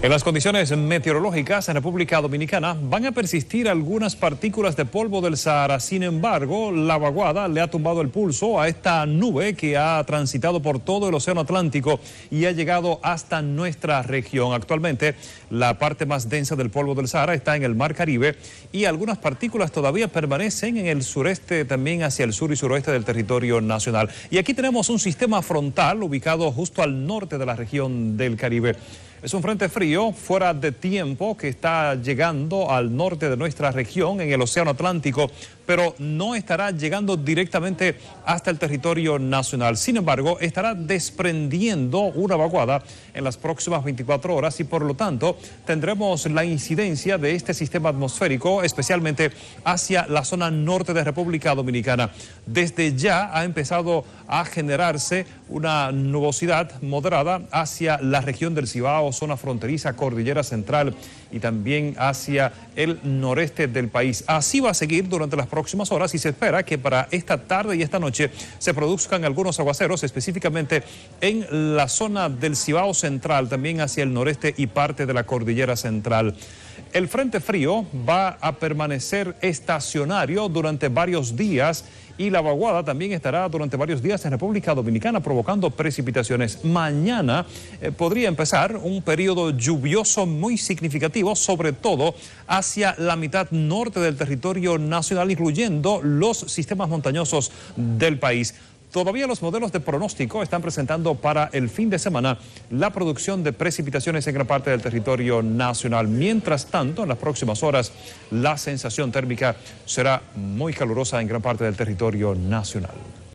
En las condiciones meteorológicas en República Dominicana van a persistir algunas partículas de polvo del Sahara. Sin embargo, la vaguada le ha tumbado el pulso a esta nube que ha transitado por todo el Océano Atlántico y ha llegado hasta nuestra región. Actualmente, la parte más densa del polvo del Sahara está en el Mar Caribe y algunas partículas todavía permanecen en el sureste, también hacia el sur y suroeste del territorio nacional. Y aquí tenemos un sistema frontal ubicado justo al norte de la región del Caribe. Es un frente frío fuera de tiempo que está llegando al norte de nuestra región en el Océano Atlántico, pero no estará llegando directamente hasta el territorio nacional. Sin embargo, estará desprendiendo una vaguada en las próximas 24 horas y por lo tanto tendremos la incidencia de este sistema atmosférico, especialmente hacia la zona norte de República Dominicana. Desde ya ha empezado a generarse una nubosidad moderada hacia la región del Cibao zona fronteriza, cordillera central y también hacia el noreste del país. Así va a seguir durante las próximas horas y se espera que para esta tarde y esta noche se produzcan algunos aguaceros, específicamente en la zona del Cibao central, también hacia el noreste y parte de la cordillera central. El Frente Frío va a permanecer estacionario durante varios días y la vaguada también estará durante varios días en República Dominicana provocando precipitaciones. Mañana eh, podría empezar un periodo lluvioso muy significativo, sobre todo hacia la mitad norte del territorio nacional, incluyendo los sistemas montañosos del país. Todavía los modelos de pronóstico están presentando para el fin de semana la producción de precipitaciones en gran parte del territorio nacional. Mientras tanto, en las próximas horas, la sensación térmica será muy calurosa en gran parte del territorio nacional.